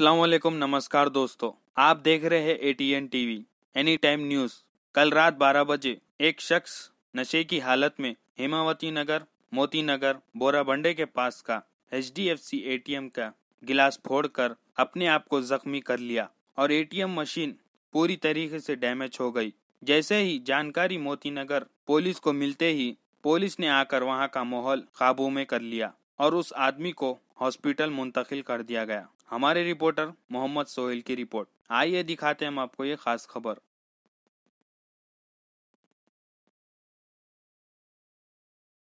वालेकुम नमस्कार दोस्तों आप देख रहे हैं ATN TV any time news कल रात 12 बजे एक शख्स नशे की हालत में हेमावती नगर मोती नगर बोराबंडे के पास का H D F C M का गिलास फोड़ कर अपने आप को जख्मी कर लिया और एटीएम मशीन पूरी तरीके से डैमेज हो गई जैसे ही जानकारी मोती नगर पुलिस को मिलते ही पुलिस ने आकर वहां का माहौल काबू में कर लिया और उस आदमी को हॉस्पिटल मुंतकिल कर दिया गया हमारे रिपोर्टर मोहम्मद सोहेल की रिपोर्ट आइए दिखाते हैं हम आपको ये खास खबर